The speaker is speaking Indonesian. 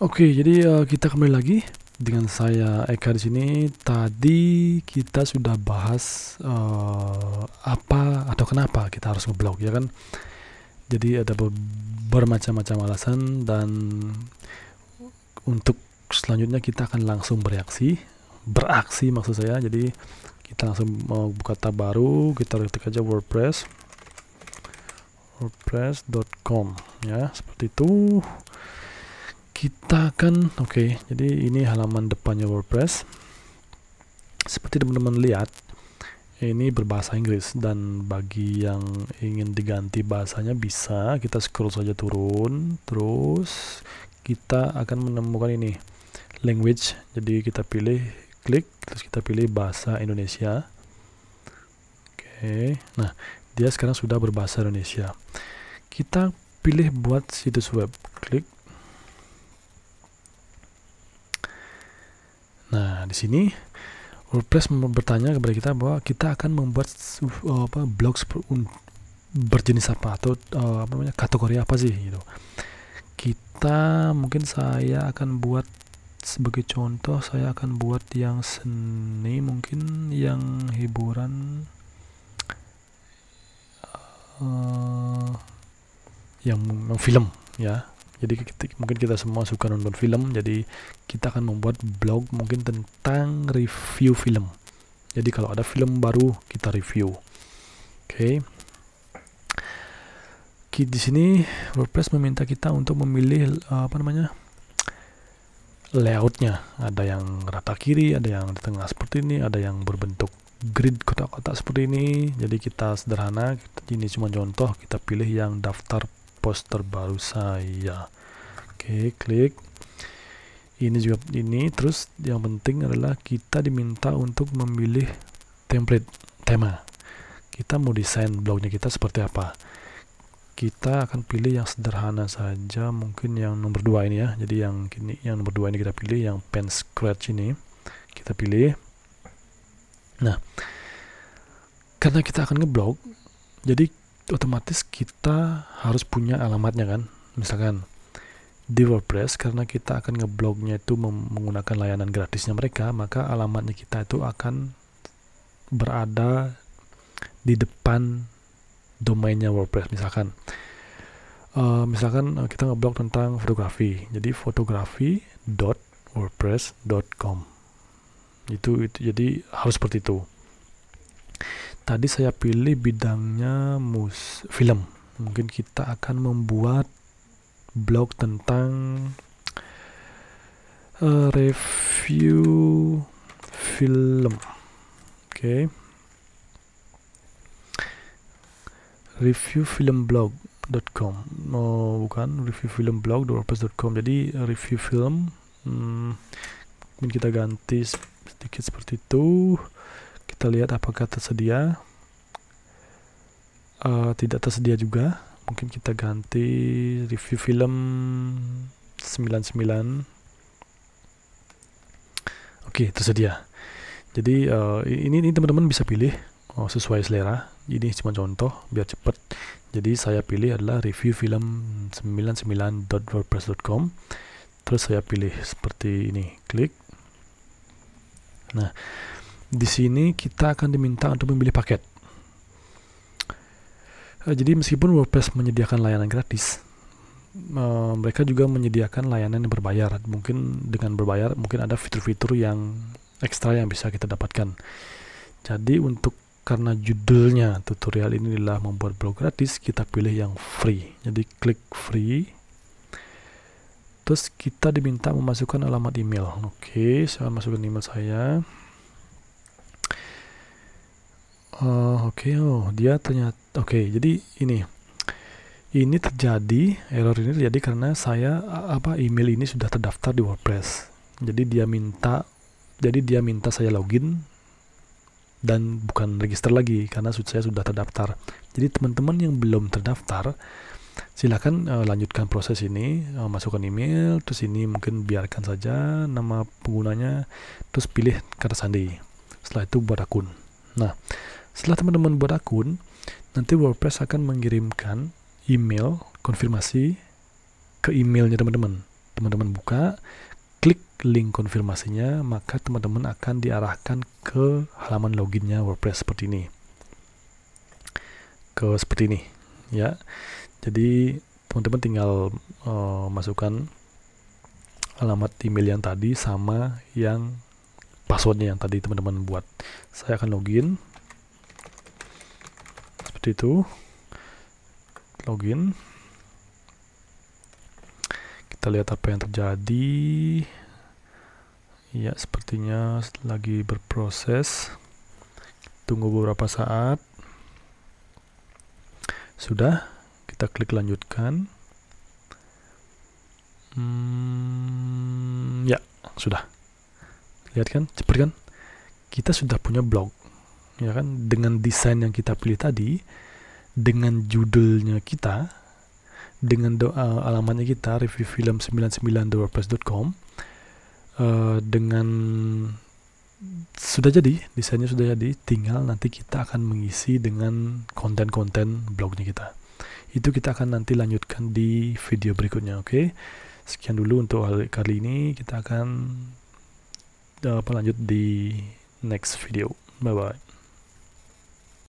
Oke, jadi uh, kita kembali lagi dengan saya Eka di sini. Tadi kita sudah bahas uh, apa atau kenapa kita harus ngeblok ya kan. Jadi ada bermacam-macam alasan dan untuk selanjutnya kita akan langsung bereaksi, beraksi maksud saya. Jadi kita langsung mau eh, buka tab baru, kita ketik aja WordPress wordpress.com ya, seperti itu kita akan oke okay, jadi ini halaman depannya WordPress seperti teman-teman lihat ini berbahasa Inggris dan bagi yang ingin diganti bahasanya bisa kita scroll saja turun terus kita akan menemukan ini language jadi kita pilih klik terus kita pilih bahasa Indonesia oke okay. nah dia sekarang sudah berbahasa Indonesia kita pilih buat situs web klik Nah, di sini WordPress bertanya kepada kita bahwa kita akan membuat uh, apa blog berjenis apa atau uh, apa namanya kategori apa sih gitu. Kita mungkin saya akan buat sebagai contoh saya akan buat yang seni mungkin yang hiburan uh, yang film ya jadi mungkin kita semua suka nonton film jadi kita akan membuat blog mungkin tentang review film jadi kalau ada film baru kita review oke okay. di sini WordPress meminta kita untuk memilih eh, apa namanya layoutnya ada yang rata kiri ada yang di tengah seperti ini ada yang berbentuk grid kotak-kotak seperti ini jadi kita sederhana ini cuma contoh kita pilih yang daftar post terbaru saya oke klik ini juga ini terus yang penting adalah kita diminta untuk memilih template tema kita mau desain blognya kita seperti apa kita akan pilih yang sederhana saja mungkin yang nomor dua ini ya jadi yang kini yang nomor dua ini kita pilih yang pen scratch ini kita pilih nah karena kita akan ngeblog jadi otomatis kita harus punya alamatnya kan misalkan di WordPress karena kita akan ngeblognya itu menggunakan layanan gratisnya mereka maka alamatnya kita itu akan berada di depan domainnya WordPress misalkan uh, misalkan eh, kita ngeblog tentang fotografi jadi fotografi wordpress.com itu itu jadi harus seperti itu tadi saya pilih bidangnya mus film mungkin kita akan membuat blog tentang uh, review film oke okay. review film blog.com oh bukan review film jadi review film hmm, mungkin kita ganti sedikit seperti itu kita lihat apakah tersedia. Uh, tidak tersedia juga. Mungkin kita ganti review film 99. Oke, okay, tersedia. Jadi uh, ini ini teman-teman bisa pilih uh, sesuai selera. Ini cuma contoh biar cepat. Jadi saya pilih adalah review film 99.wordpress.com. Terus saya pilih seperti ini, klik. Nah, di sini kita akan diminta untuk memilih paket. Eh, jadi meskipun WordPress menyediakan layanan gratis, eh, mereka juga menyediakan layanan yang berbayar. Mungkin dengan berbayar mungkin ada fitur-fitur yang ekstra yang bisa kita dapatkan. Jadi untuk karena judulnya tutorial ini adalah membuat blog gratis, kita pilih yang free. Jadi klik free. Terus kita diminta memasukkan alamat email. Oke, saya masukkan email saya uh, oke okay, oh dia ternyata oke okay, jadi ini ini terjadi error ini terjadi karena saya apa email ini sudah terdaftar di WordPress jadi dia minta jadi dia minta saya login dan bukan register lagi karena saya sudah terdaftar jadi teman-teman yang belum terdaftar silahkan uh, eh, lanjutkan proses ini uh, masukkan email terus ini mungkin biarkan saja nama penggunanya terus pilih kata sandi setelah itu buat akun nah setelah teman-teman buat akun, nanti WordPress akan mengirimkan email konfirmasi ke emailnya teman-teman. Teman-teman buka, klik link konfirmasinya, maka teman-teman akan diarahkan ke halaman loginnya WordPress seperti ini. Ke seperti ini, ya. Jadi teman-teman tinggal uh, masukkan alamat email yang tadi sama yang passwordnya yang tadi teman-teman buat. Saya akan login seperti itu login kita lihat apa yang terjadi ya sepertinya lagi berproses tunggu beberapa saat sudah kita klik lanjutkan hmm, ya sudah lihat kan cepet kan kita sudah punya blog ya kan dengan desain yang kita pilih tadi dengan judulnya kita dengan doa alamatnya kita review film 99wordpress.com uh, eh, dengan sudah jadi desainnya sudah jadi tinggal nanti kita akan mengisi dengan konten-konten blognya kita itu kita akan nanti lanjutkan di video berikutnya oke okay? sekian dulu untuk kali ini kita akan uh, lanjut di next video bye bye